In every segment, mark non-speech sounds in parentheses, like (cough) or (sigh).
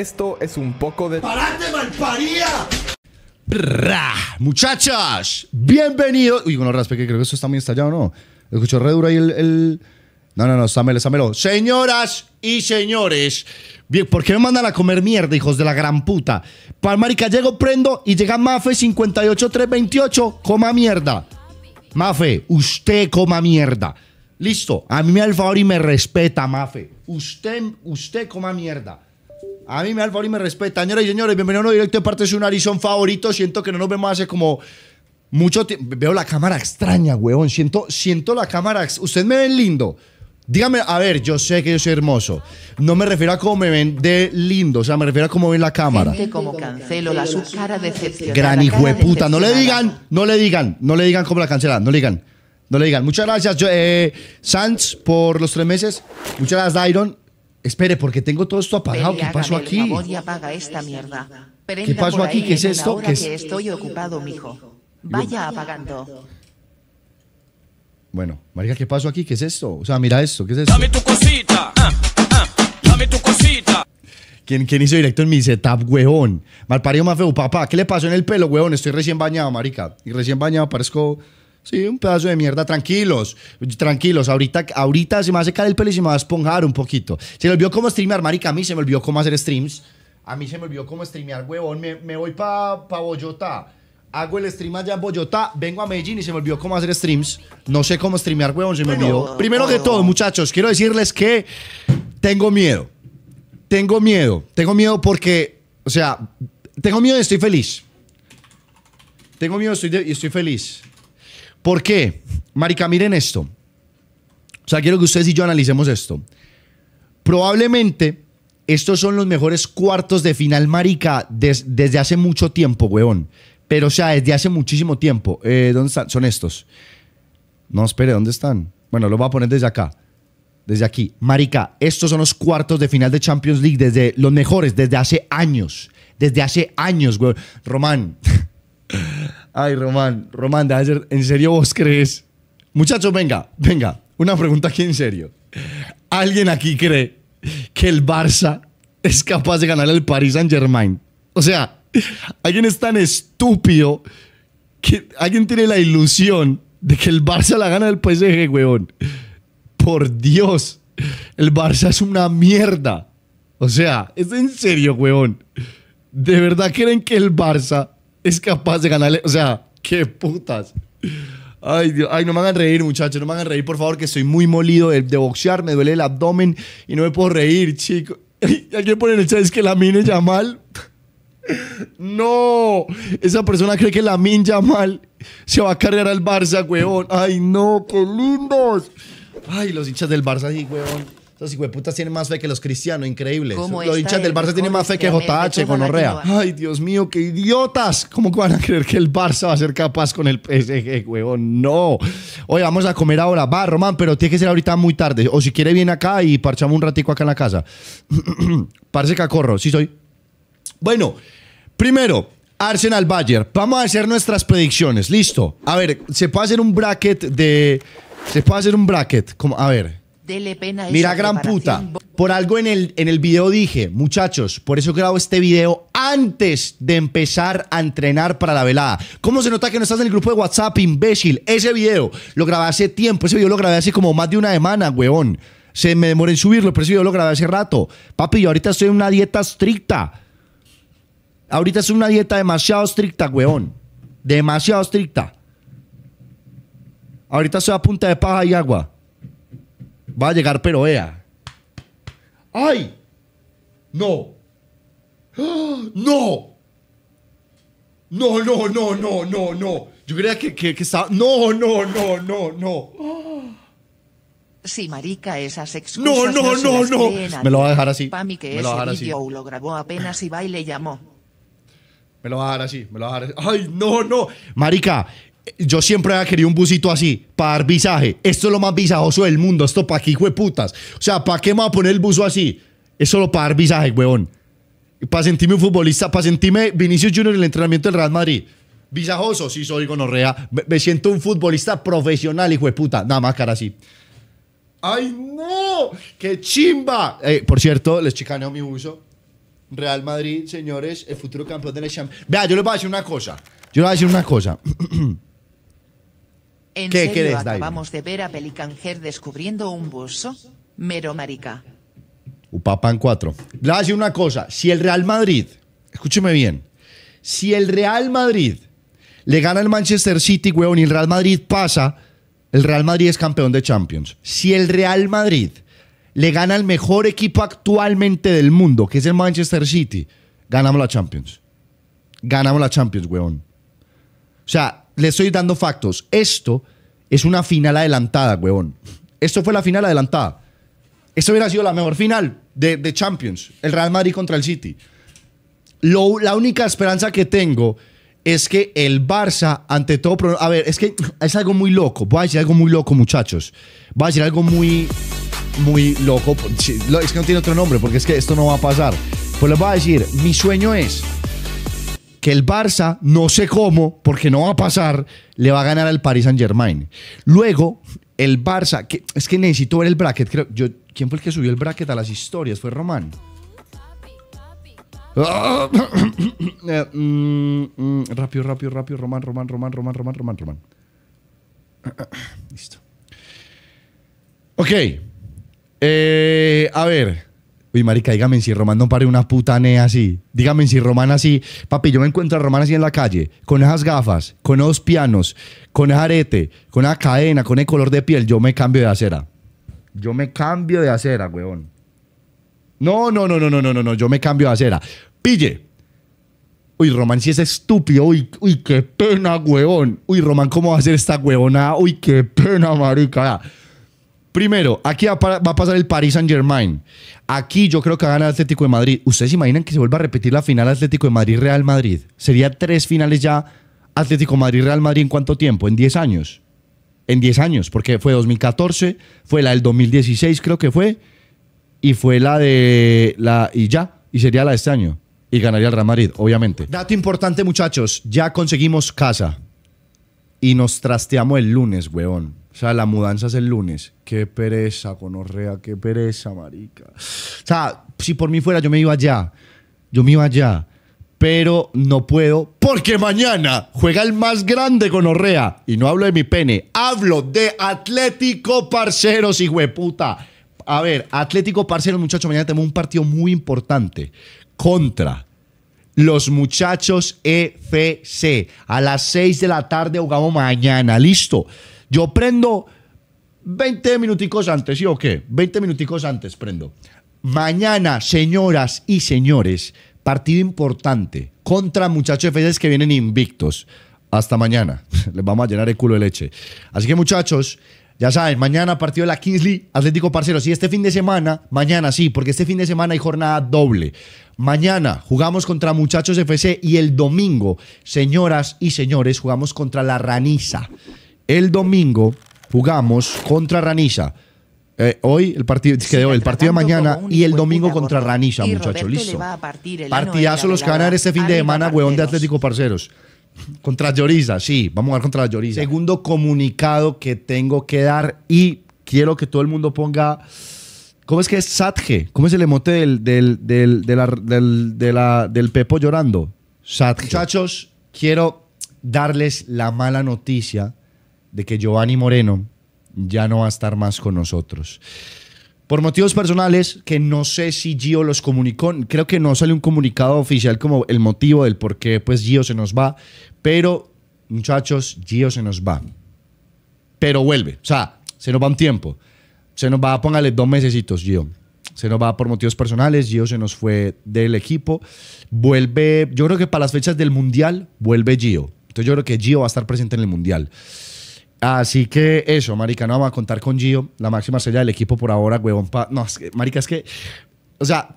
esto es un poco de... ¡Parate, malparía! Muchachas, bienvenidos. Uy, con bueno, raspe, que creo que esto está muy estallado, ¿no? escucho re duro ahí el, No, no, no, sámelo sámelo Señoras y señores, bien, ¿por qué me mandan a comer mierda, hijos de la gran puta? Palmarica, llego, prendo y llega Mafe 58328, coma mierda. Mafe, usted coma mierda. Listo, a mí me da el favor y me respeta, Mafe. Usted, usted coma mierda. A mí me da y me respeta. Señores y señores, bienvenidos a un directo de parte de su narizón favorito. Siento que no nos vemos hace como mucho tiempo. Veo la cámara extraña, weón. Siento, siento la cámara. Usted me ve lindo. Dígame, a ver, yo sé que yo soy hermoso. No me refiero a cómo me ven de lindo, o sea, me refiero a cómo ven la cámara. Gente Gran hijo No le digan, no le digan, no le digan cómo la cancelan, no le digan. No le digan. Muchas gracias, eh, Sanz, por los tres meses. Muchas gracias, Dairon. Espere, porque tengo todo esto apagado. ¿Qué pasó aquí? ¿Qué pasó aquí? ¿Qué es esto? que estoy ocupado, mijo. Vaya apagando. Bueno, marica, ¿qué pasó aquí? ¿Qué es esto? O sea, mira esto, ¿qué es esto? Dame tu cosita. Ah, ah, dame tu cosita. ¿Quién, hizo directo en mi setup, huevón? Malparido más feo, papá. ¿Qué le pasó en el pelo, huevón? Estoy recién bañado, marica. Y recién bañado parezco Sí, un pedazo de mierda. Tranquilos, tranquilos. Ahorita, ahorita se me a secar el pelo y se me va a esponjar un poquito. Se me olvidó cómo streamear, marica. A mí se me olvidó cómo hacer streams. A mí se me olvidó cómo streamear, huevón. Me, me voy para pa Boyotá. Hago el stream allá en Boyotá. Vengo a Medellín y se me olvidó cómo hacer streams. No sé cómo streamear, huevón. Se me olvidó. Primero que oh. todo, muchachos, quiero decirles que tengo miedo. Tengo miedo. Tengo miedo porque, o sea, tengo miedo y estoy feliz. Tengo miedo y estoy, y estoy feliz. ¿Por qué? Marica, miren esto. O sea, quiero que ustedes y yo analicemos esto. Probablemente estos son los mejores cuartos de final, Marica, desde hace mucho tiempo, weón. Pero, o sea, desde hace muchísimo tiempo. Eh, ¿Dónde están? Son estos. No, espere, ¿dónde están? Bueno, lo voy a poner desde acá. Desde aquí. Marica, estos son los cuartos de final de Champions League, desde los mejores, desde hace años. Desde hace años, weón. Román. Ay, Román, Román, de ayer, ¿en serio vos crees? Muchachos, venga, venga, una pregunta aquí en serio. ¿Alguien aquí cree que el Barça es capaz de ganar el Paris Saint Germain? O sea, alguien es tan estúpido que alguien tiene la ilusión de que el Barça la gana del PSG, weón. Por Dios, el Barça es una mierda. O sea, es en serio, weón. ¿De verdad creen que el Barça es capaz de ganarle. O sea, qué putas. Ay, Dios. Ay, no me hagan reír, muchachos. No me hagan reír, por favor, que estoy muy molido de, de boxear. Me duele el abdomen y no me puedo reír, chico. Alguien pone en el chat, es que la ya mal No, esa persona cree que la Min mal se va a cargar al Barça, weón Ay, no, qué Ay, los hinchas del Barça, sí, weón güey, putas tienen más fe que los cristianos, increíbles. Los hinchas del Barça tienen más fe que JH, Orrea. Ay, Dios mío, qué idiotas. ¿Cómo van a creer que el Barça va a ser capaz con el PSG, huevón? No. Oye, vamos a comer ahora. Va, Román, pero tiene que ser ahorita muy tarde. O si quiere, viene acá y parchamos un ratico acá en la casa. (clears throat) Parece que corro. sí soy. Bueno, primero, Arsenal Bayern. Vamos a hacer nuestras predicciones. Listo. A ver, se puede hacer un bracket de. Se puede hacer un bracket. Como, a ver. Dele pena Mira, gran puta. Por algo en el, en el video dije, muchachos, por eso grabo este video antes de empezar a entrenar para la velada. ¿Cómo se nota que no estás en el grupo de WhatsApp, imbécil? Ese video lo grabé hace tiempo, ese video lo grabé hace como más de una semana, weón. Se me demoré en subirlo, pero ese video lo grabé hace rato. Papi, yo ahorita estoy en una dieta estricta. Ahorita estoy en una dieta demasiado estricta, weón. Demasiado estricta. Ahorita estoy a punta de paja y agua. Va a llegar, pero ea. ¡Ay! ¡No! ¡No! No, no, no, no, no, no. Yo creía que, que, estaba. No, no, no, no, no. Si marica esas excusas no, no, no, no. Me lo va a dejar así. que me lo va a lo grabó apenas y va le llamó. Me lo va a dejar así, me lo va a dejar así. Ay, no, no. Marica, yo siempre había querido un busito así, para visaje. Esto es lo más visajoso del mundo, esto para aquí, putas. O sea, ¿para qué me voy a poner el buzo así? Es solo para dar visaje, weón. Para sentirme un futbolista, para sentirme Vinicius Junior en el entrenamiento del Real Madrid. Visajoso, sí soy gonorrea. Me, siento un futbolista profesional, hijo de puta. Nada más cara así. ¡Ay, no! ¡Qué chimba! Eh, por cierto, les chicaneo mi buzo. Real Madrid, señores, el futuro campeón de la Champions. Vea, yo les voy a decir una cosa. Yo les voy a decir una cosa. (clears throat) ¿En ¿Qué serio acabamos de ver a Pelicanjer descubriendo un buzo? Mero marica. Upapan 4. Le voy a decir una cosa. Si el Real Madrid, escúcheme bien, si el Real Madrid le gana al Manchester City, weón, y el Real Madrid pasa, el Real Madrid es campeón de Champions. Si el Real Madrid le gana al mejor equipo actualmente del mundo, que es el Manchester City, ganamos la Champions. Ganamos la Champions, weón. O sea, le estoy dando factos. Esto es una final adelantada, huevón. Esto fue la final adelantada. Esto hubiera sido la mejor final de, Champions, el Real Madrid contra el City. la única esperanza que tengo es que el Barça, ante todo, a ver, es que es algo muy loco. Voy a decir algo muy loco, muchachos. Voy a decir algo muy, muy loco. Es que no tiene otro nombre, porque es que esto no va a pasar. Pues les voy a decir, mi sueño es que el Barça, no sé cómo, porque no va a pasar, le va a ganar al Paris Saint Germain. Luego, el Barça, que, es que necesito ver el bracket, Yo, ¿Quién fue el que subió el bracket a las historias? Fue Román. (coughs) Mm, mm, rápido, rápido, rápido, Román, Román, Román, Román, Román, Román, Román. (coughs) Listo. Ok. Eh, a ver. Uy, marica, dígame si Román no pare una nea así. Dígame si Román así. Papi, yo me encuentro a Román así en la calle, con esas gafas, con esos pianos, con ese arete, con esa cadena, con el color de piel. Yo me cambio de acera. Yo me cambio de acera, weón. No, no, no, no, no, no, no, no. Yo me cambio de acera. Pille. Uy, Román, si es estúpido. Uy, uy, qué pena, weón. Uy, Román, ¿cómo va a ser esta huevona. Uy, qué pena, marica. Primero, aquí va, a pasar el Paris Saint Germain. Aquí yo creo que gana el Atlético de Madrid. ¿Ustedes imaginan que se vuelva a repetir la final Atlético de Madrid-Real Madrid? Sería tres finales ya Atlético Madrid-Real Madrid en cuánto tiempo? En 10 años. En 10 años, porque fue 2014, fue la del 2016 creo que fue, y fue la de... La, y ya, y sería la de este año. Y ganaría el Real Madrid, obviamente. Dato importante muchachos, ya conseguimos casa. Y nos trasteamos el lunes, weón. O sea, la mudanza es el lunes. Qué pereza, Orrea. qué pereza, marica. O sea, si por mí fuera, yo me iba allá. Yo me iba allá. Pero no puedo porque mañana juega el más grande con Orrea Y no hablo de mi pene, hablo de Atlético Parceros, hijo de puta. A ver, Atlético Parceros, muchachos, mañana tenemos un partido muy importante contra los muchachos EFC A las 6 de la tarde jugamos mañana, listo. Yo prendo 20 minuticos antes, ¿sí o qué? 20 minuticos antes prendo. Mañana, señoras y señores, partido importante contra muchachos de que vienen invictos. Hasta mañana. (laughs) Les vamos a llenar el culo de leche. Así que muchachos, ya saben, mañana partido de la Kingsley Atlético Parceros. Y este fin de semana, mañana sí, porque este fin de semana hay jornada doble. Mañana jugamos contra Muchachos FC y el domingo, señoras y señores, jugamos contra la Raniza. El domingo jugamos contra Ranilla. Eh, hoy el partido, de el partido de mañana y el domingo contra Ranilla, muchachos. Listo. Partidazo los ver este fin de semana, huevón de Atlético Parceros. (laughs) Contra Lloriza, sí, vamos a jugar contra Lloriza. Segundo comunicado que tengo que dar y quiero que todo el mundo ponga. ¿Cómo es que es Satge? ¿Cómo es el emote del, del, del Pepo llorando? Satge. Muchachos, quiero darles la mala noticia de que Giovanni Moreno ya no va a estar más con nosotros. Por motivos personales, que no sé si Gio los comunicó, creo que no sale un comunicado oficial como el motivo del por qué pues Gio se nos va, pero muchachos, Gio se nos va. Pero vuelve, o sea, se nos va un tiempo. Se nos va, póngale dos mesecitos, Gio. Se nos va por motivos personales, Gio se nos fue del equipo. Vuelve, yo creo que para las fechas del Mundial, vuelve Gio. Entonces yo creo que Gio va a estar presente en el Mundial. Así que eso, marica, no vamos a contar con Gio, la máxima estrella del equipo por ahora, huevón. No, marica, es que, o sea,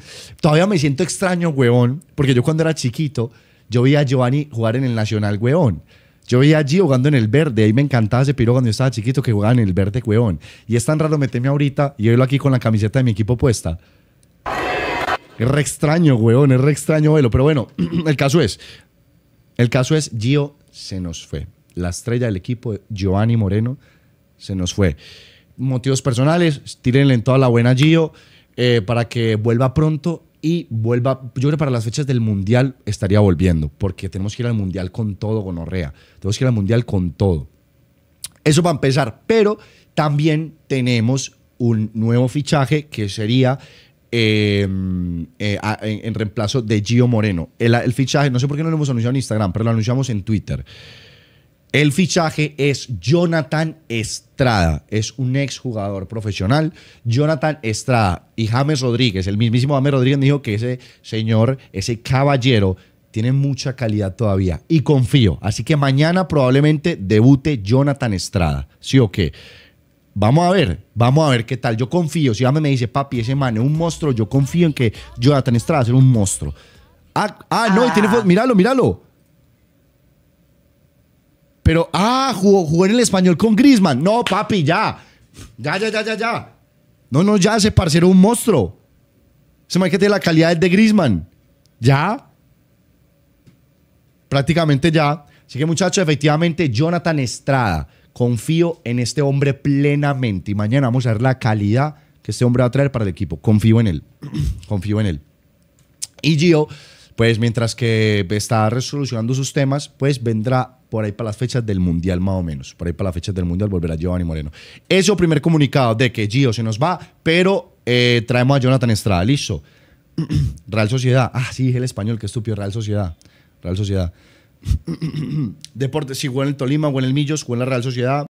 (coughs) todavía me siento extraño, huevón, porque yo cuando era chiquito, yo veía a Giovanni jugar en el Nacional, huevón. Yo veía a Gio jugando en el verde, ahí me encantaba ese piro cuando yo estaba chiquito que jugaba en el verde, huevón. Y es tan raro meterme ahorita y verlo aquí con la camiseta de mi equipo puesta. Es re extraño, huevón, es re extraño verlo, Pero bueno, (clears throat) el caso es, el caso es, Gio se nos fue la estrella del equipo, Giovanni Moreno, se nos fue. Motivos personales, tírenle en toda la buena Gio eh, para que vuelva pronto y vuelva. Yo creo para las fechas del Mundial estaría volviendo, porque tenemos que ir al Mundial con todo, gonorrea. Tenemos que ir al Mundial con todo. Eso va a empezar, pero también tenemos un nuevo fichaje que sería em, eh, en, reemplazo de Gio Moreno. el fichaje, no sé por qué no lo hemos anunciado en Instagram, pero lo anunciamos en Twitter. El fichaje es Jonathan Estrada, es un exjugador profesional. Jonathan Estrada y James Rodríguez, el mismísimo James Rodríguez dijo que ese señor, ese caballero, tiene mucha calidad todavía y confío. Así que mañana probablemente debute Jonathan Estrada, ¿sí o qué? Vamos a ver, vamos a ver qué tal. Yo confío, si James me dice, papi, ese man es un monstruo, yo confío en que Jonathan Estrada es un monstruo. Ah, ah no, Y ah. míralo, míralo. Pero, ah, jugó, en el español con Grisman. No, papi, ya. Ya, ya, ya, ya, ya. No, no, ya, ese parcero un monstruo. Se me la calidad de Grisman. Ya. Prácticamente ya. Así que, muchachos, efectivamente, Jonathan Estrada. Confío en este hombre plenamente. Y mañana vamos a ver la calidad que este hombre va a traer para el equipo. Confío en él. (clears throat) Confío en él. Y Gio, pues mientras que está resolucionando sus temas, pues vendrá por ahí para las fechas del Mundial más o menos. Por ahí para las fechas del Mundial volverá Giovanni Moreno. Eso, primer comunicado de que Gio se nos va, pero eh, traemos a Jonathan Estrada. Listo. (clears throat) Real Sociedad. Ah, sí, el español, qué estúpido. Real Sociedad. Real Sociedad. (clears throat) Deportes, Igual sí, en el Tolima, o en el Millos, igual en la Real Sociedad.